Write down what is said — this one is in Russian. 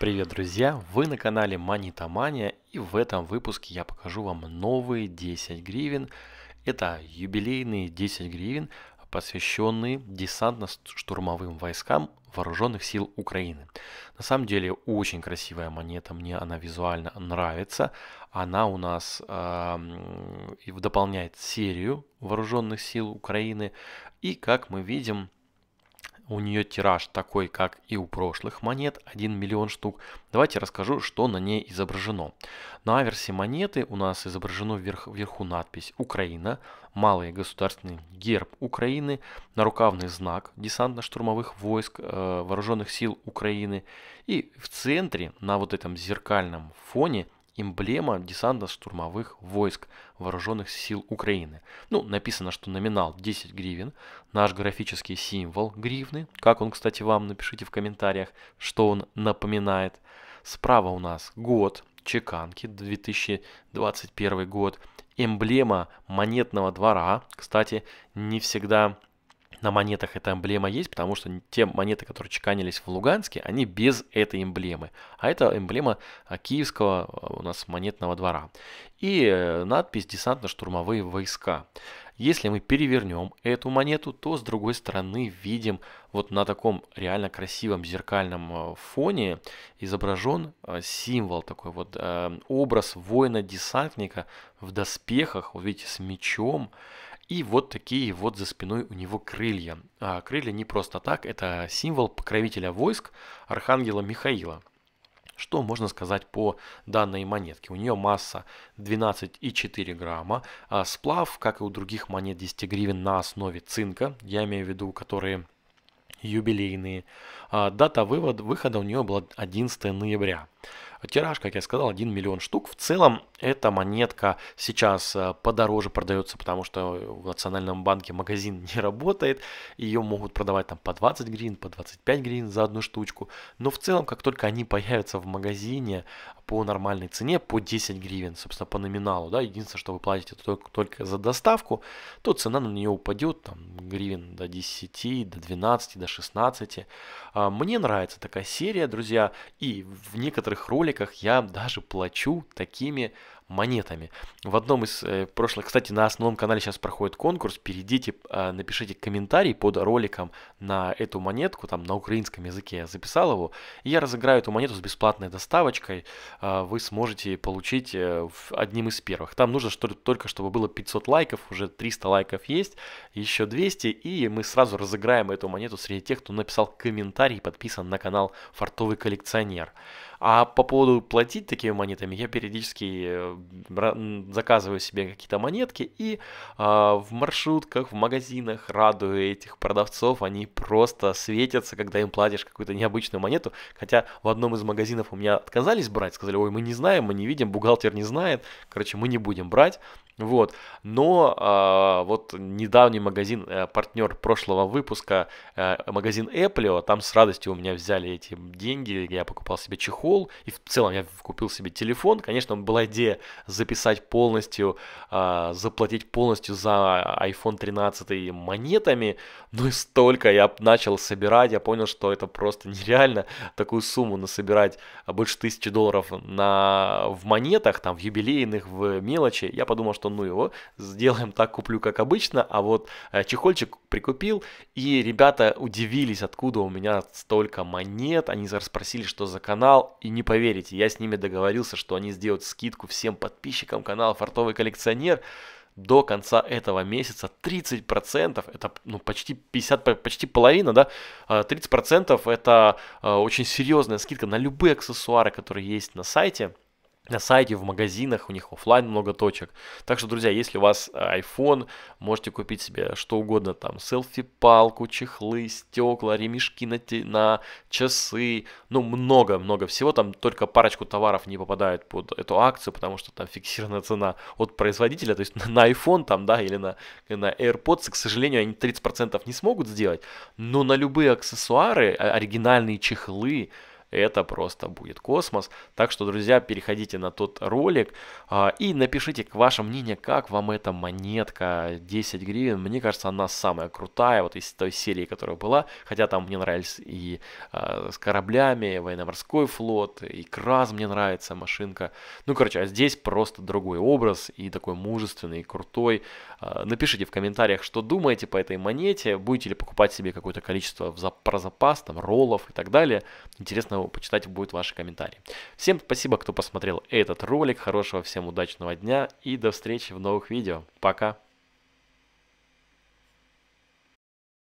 Привет, друзья! Вы на канале Манитомания и в этом выпуске я покажу вам новые 10 гривен. Это юбилейные 10 гривен, посвященные десантно-штурмовым войскам вооруженных сил Украины. На самом деле очень красивая монета, мне она визуально нравится. Она у нас э, дополняет серию вооруженных сил Украины. И как мы видим, у нее тираж такой, как и у прошлых монет, 1 миллион штук. Давайте расскажу, что на ней изображено. На аверсе монеты у нас изображено вверх, вверху надпись «Украина», малый государственный герб Украины, нарукавный знак десантно-штурмовых войск э, вооруженных сил Украины. И в центре, на вот этом зеркальном фоне – эмблема десантно-штурмовых войск вооруженных сил Украины. Ну, написано, что номинал 10 гривен, наш графический символ гривны, как он, кстати, вам, напишите в комментариях, что он напоминает. Справа у нас год чеканки, 2021 год, эмблема монетного двора, кстати, не всегда на монетах эта эмблема есть, потому что те монеты, которые чеканились в Луганске, они без этой эмблемы. А это эмблема а, киевского а, у нас монетного двора. И э, надпись «Десантно-штурмовые войска». Если мы перевернем эту монету, то с другой стороны видим вот на таком реально красивом зеркальном э, фоне изображен э, символ, такой вот образ воина-десантника в доспехах, вот видите, с мечом. И вот такие вот за спиной у него крылья. А крылья не просто так, это символ покровителя войск архангела Михаила. Что можно сказать по данной монетке? У нее масса 12,4 грамма, а сплав, как и у других монет 10 гривен, на основе цинка, я имею в виду, которые юбилейные. А дата вывода, выхода у нее была 11 ноября. Тираж, как я сказал, 1 миллион штук. В целом эта монетка сейчас э, подороже продается, потому что в Национальном банке магазин не работает. Ее могут продавать там по 20 гривен, по 25 гривен за одну штучку. Но в целом, как только они появятся в магазине по нормальной цене, по 10 гривен, собственно, по номиналу, да, единственное, что вы платите только, только за доставку, то цена на нее упадет там гривен до 10, до 12, до 16. А, мне нравится такая серия, друзья, и в некоторых некоторых роликах я даже плачу такими монетами. В одном из э, прошлых, кстати, на основном канале сейчас проходит конкурс, перейдите, э, напишите комментарий под роликом на эту монетку, там на украинском языке я записал его, и я разыграю эту монету с бесплатной доставочкой, э, вы сможете получить э, одним из первых. Там нужно что только, чтобы было 500 лайков, уже 300 лайков есть, еще 200, и мы сразу разыграем эту монету среди тех, кто написал комментарий и подписан на канал «Фартовый коллекционер». А по поводу платить такими монетами, я периодически э, заказываю себе какие-то монетки и а, в маршрутках, в магазинах радую этих продавцов, они просто светятся, когда им платишь какую-то необычную монету, хотя в одном из магазинов у меня отказались брать, сказали, ой, мы не знаем, мы не видим, бухгалтер не знает, короче, мы не будем брать, вот. Но а, вот недавний магазин, э, партнер прошлого выпуска, э, магазин Apple, там с радостью у меня взяли эти деньги, я покупал себе чехол, и в целом я купил себе телефон. Конечно, была идея записать полностью, а, заплатить полностью за iPhone 13 монетами, но и столько я начал собирать, я понял, что это просто нереально такую сумму насобирать а, больше тысячи долларов на, в монетах, там, в юбилейных, в мелочи. Я подумал, что ну его, сделаем так, куплю как обычно, а вот э, чехольчик прикупил, и ребята удивились, откуда у меня столько монет, они спросили, что за канал, и не поверите, я с ними договорился, что они сделают скидку всем подписчикам канала «Фартовый коллекционер», до конца этого месяца 30%, процентов это ну, почти 50, почти половина, да, 30% э, процентов это э, очень серьезная скидка на любые аксессуары, которые есть на сайте на сайте, в магазинах, у них офлайн много точек. Так что, друзья, если у вас а, iPhone, можете купить себе что угодно, там, селфи-палку, чехлы, стекла, ремешки на, на часы, ну, много-много всего, там только парочку товаров не попадает под эту акцию, потому что там фиксированная цена от производителя, то есть на iPhone там, да, или на, на AirPods, к сожалению, они 30% не смогут сделать, но на любые аксессуары, а, оригинальные чехлы, это просто будет космос. Так что, друзья, переходите на тот ролик а, и напишите ваше мнение, как вам эта монетка 10 гривен. Мне кажется, она самая крутая вот из той серии, которая была. Хотя там мне нравились и а, с кораблями, и военно-морской флот, и Краз мне нравится, машинка. Ну, короче, а здесь просто другой образ и такой мужественный, и крутой. А, напишите в комментариях, что думаете по этой монете. Будете ли покупать себе какое-то количество в зап про запас, там, роллов и так далее. Интересно почитать будут ваши комментарии. Всем спасибо, кто посмотрел этот ролик. Хорошего всем удачного дня и до встречи в новых видео. Пока!